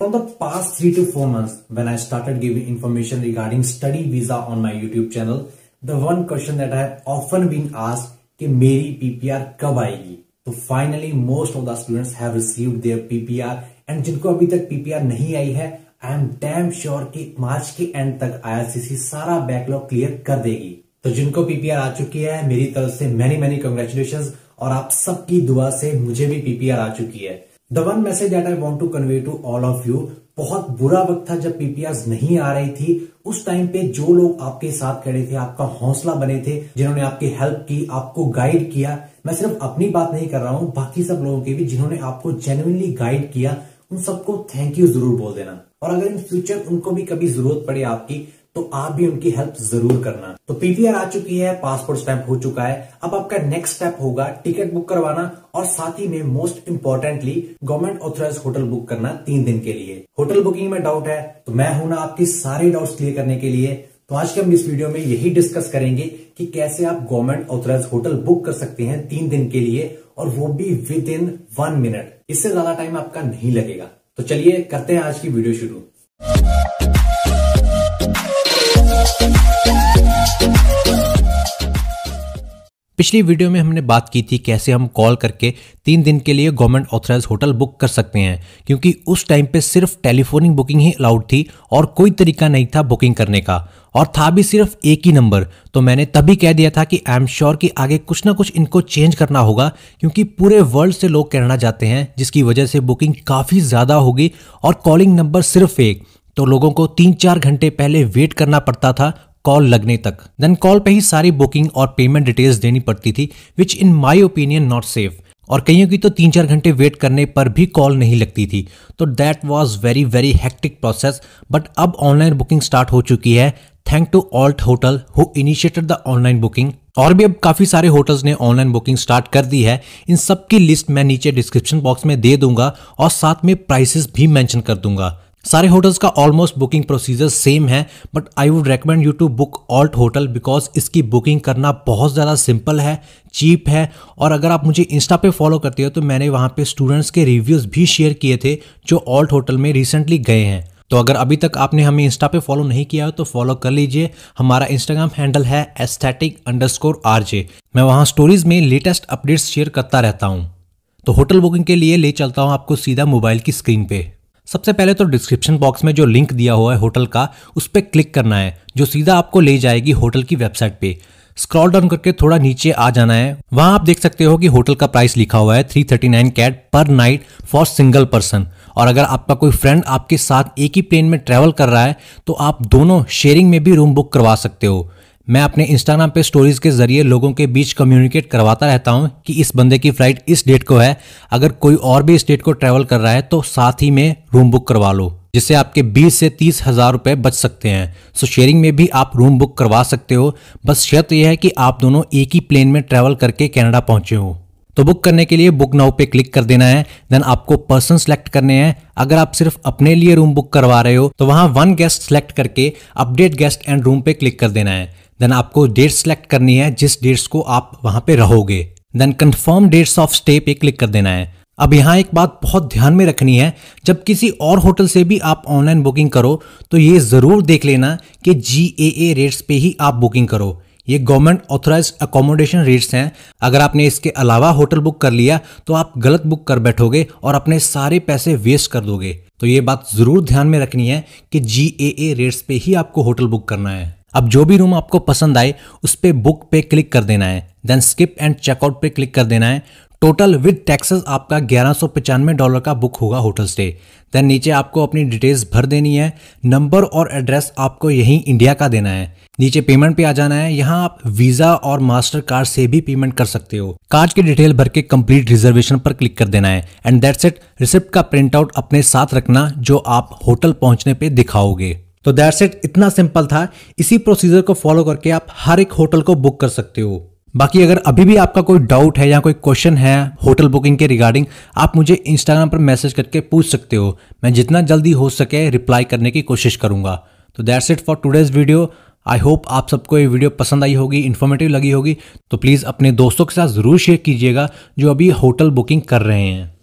From the past 3 to 4 months, when I started giving information regarding study visa on my YouTube channel, the one question that I have often been asked कि मेरी PPR कब आएगी तो finally most of the students have received their PPR and जिनको अभी तक PPR नहीं आई है आई एम डैम श्योर कि मार्च के एंड तक आईआरसीसी सारा बैकलॉग क्लियर कर देगी तो जिनको पीपीआर आ चुकी है मेरी तरफ से मैनी मैनी कंग्रेचुलेशन और आप सबकी दुआ से मुझे भी पीपीआर आ चुकी है the one message that I want to convey to all of you बहुत बुरा वक्त था जब पीपीआर नहीं आ रही थी उस टाइम पे जो लोग आपके साथ खड़े थे आपका हौसला बने थे जिन्होंने आपकी हेल्प की आपको गाइड किया मैं सिर्फ अपनी बात नहीं कर रहा हूं बाकी सब लोगों के भी जिन्होंने आपको जेन्युनली गाइड किया उन सबको थैंक यू जरूर बोल देना और अगर इन फ्यूचर उनको भी कभी जरूरत पड़े आपकी तो आप भी उनकी हेल्प जरूर करना तो पीवीआर आ चुकी है पासपोर्ट स्टैम्प हो चुका है अब आपका नेक्स्ट स्टेप होगा टिकट बुक करवाना और साथ ही में most importantly government authorise hotel book करना तीन दिन के लिए होटल बुकिंग में डाउट है तो मैं हूं ना आपकी सारे डाउट क्लियर करने के लिए तो आज के हम इस वीडियो में यही डिस्कस करेंगे कि कैसे आप गवर्नमेंट ऑथराइज होटल बुक कर सकते हैं तीन दिन के लिए और वो भी विद इन वन मिनट इससे ज्यादा टाइम आपका नहीं लगेगा तो चलिए करते हैं आज की वीडियो शुरू पिछली वीडियो में हमने बात की थी कैसे हम कॉल करके तीन दिन के लिए गवर्नमेंट ऑथराइज होटल बुक कर सकते हैं क्योंकि उस टाइम पे सिर्फ टेलीफोनिक बुकिंग ही अलाउड थी और कोई तरीका नहीं था बुकिंग करने का और था भी सिर्फ एक ही नंबर तो मैंने तभी कह दिया था कि आई एम श्योर कि आगे कुछ ना कुछ इनको चेंज करना होगा क्योंकि पूरे वर्ल्ड से लोग कनाडा जाते हैं जिसकी वजह से बुकिंग काफ़ी ज़्यादा होगी और कॉलिंग नंबर सिर्फ एक तो लोगों को तीन चार घंटे पहले वेट करना पड़ता था कॉल लगने तक देन कॉल पे ही सारी बुकिंग और पेमेंट डिटेल्स देनी पड़ती थी which in my opinion not safe और कईयों की तो तीन चार घंटे वेट करने पर भी कॉल नहीं लगती थी तो that was very very hectic process but अब ऑनलाइन बुकिंग स्टार्ट हो चुकी है thank to Alt hotel who initiated the online booking और भी अब काफ़ी सारे होटल्स ने ऑनलाइन बुकिंग स्टार्ट कर दी है इन सब की लिस्ट मैं नीचे डिस्क्रिप्शन बॉक्स में दे दूंगा और साथ में प्राइसेस भी मेंशन कर दूंगा सारे होटल्स का ऑलमोस्ट बुकिंग प्रोसीजर सेम है but I would recommend you to book Alt hotel because इसकी बुकिंग करना बहुत ज़्यादा सिंपल है चीप है और अगर आप मुझे इंस्टा पे फॉलो करते हो तो मैंने वहाँ पे स्टूडेंट्स के रिव्यूज़ भी शेयर किए थे जो ऑल्ट होटल में रिसेंटली गए हैं तो अगर अभी तक आपने हमें इंस्टा पे फॉलो नहीं किया हो तो फॉलो कर लीजिए हमारा इंस्टाग्राम हैंडल है एस्थेटिक अंडरस्कोर जे मैं वहाँ स्टोरीज में लेटेस्ट अपडेट्स शेयर करता रहता हूँ तो होटल बुकिंग के लिए ले चलता हूँ आपको सीधा मोबाइल की स्क्रीन पर सबसे पहले तो डिस्क्रिप्शन बॉक्स में जो लिंक दिया हुआ है होटल का उस पर क्लिक करना है जो सीधा आपको ले जाएगी होटल की वेबसाइट पे स्क्रॉल डाउन करके थोड़ा नीचे आ जाना है वहां आप देख सकते हो कि होटल का प्राइस लिखा हुआ है three thirty nine CAD per night for single person और अगर आपका कोई फ्रेंड आपके साथ एक ही प्लेन में ट्रेवल कर रहा है तो आप दोनों शेयरिंग में भी रूम बुक करवा सकते हो मैं अपने इंस्टाग्राम पे स्टोरीज के जरिए लोगों के बीच कम्युनिकेट करवाता रहता हूँ कि इस बंदे की फ्लाइट इस डेट को है अगर कोई और भी इस डेट को ट्रैवल कर रहा है तो साथ ही में रूम बुक करवा लो जिससे आपके 20 से तीस हज़ार रुपए बच सकते हैं सो शेयरिंग में भी आप रूम बुक करवा सकते हो बस शर्त यह है कि आप दोनों एक ही प्लेन में ट्रैवल करके कनाडा पहुंचे हो तो बुक करने के लिए बुक नाउ पे क्लिक कर देना है देन आपको पर्सन सेलेक्ट करने हैं अगर आप सिर्फ अपने लिए रूम बुक करवा रहे हो तो वहां वन गेस्ट सेलेक्ट करके अपडेट गेस्ट एंड रूम पे क्लिक कर देना है देन आपको डेट सेलेक्ट करनी है जिस डेट्स को आप वहां पे रहोगे then confirm dates of stay पे क्लिक कर देना है अब यहाँ एक बात बहुत ध्यान में रखनी है जब किसी और होटल से भी आप ऑनलाइन बुकिंग करो तो ये ज़रूर देख लेना कि जी ए ए रेट्स पे ही आप बुकिंग करो ये गवर्नमेंट ऑथोराइज अकोमोडेशन रेट्स हैं अगर आपने इसके अलावा होटल बुक कर लिया तो आप गलत बुक कर बैठोगे और अपने सारे पैसे वेस्ट कर दोगे तो ये बात ज़रूर ध्यान में रखनी है कि जी ए ए रेट्स पे ही आपको होटल बुक करना है अब जो भी रूम आपको पसंद आए उस पर बुक पे क्लिक कर देना है देन स्किप एंड चेकआउट पे क्लिक कर देना है टोटल विद टैक्सेस आपका ग्यारह डॉलर का बुक होगा होटल स्टे देन नीचे आपको अपनी डिटेल्स भर देनी है नंबर और एड्रेस आपको यहीं इंडिया का देना है नीचे पेमेंट पे आ जाना है यहाँ आप वीजा और मास्टर कार्ड से भी पेमेंट कर सकते हो कार्ड की डिटेल भर के कंप्लीट रिजर्वेशन पर क्लिक कर देना है एंड दैट्स इट रिसिप्ट का प्रिंट आउट अपने साथ रखना जो आप होटल पहुंचने पे दिखाओगे तो दैट्स इट इतना सिंपल था इसी प्रोसीजर को फॉलो करके आप हर एक होटल को बुक कर सकते हो बाकी अगर अभी भी आपका कोई डाउट है या कोई क्वेश्चन है होटल बुकिंग के रिगार्डिंग आप मुझे इंस्टाग्राम पर मैसेज करके पूछ सकते हो मैं जितना जल्दी हो सके रिप्लाई करने की कोशिश करूंगा तो that's it for today's video I hope आप सबको ये वीडियो पसंद आई होगी इन्फॉर्मेटिव लगी होगी तो प्लीज़ अपने दोस्तों के साथ ज़रूर शेयर कीजिएगा जो अभी होटल बुकिंग कर रहे हैं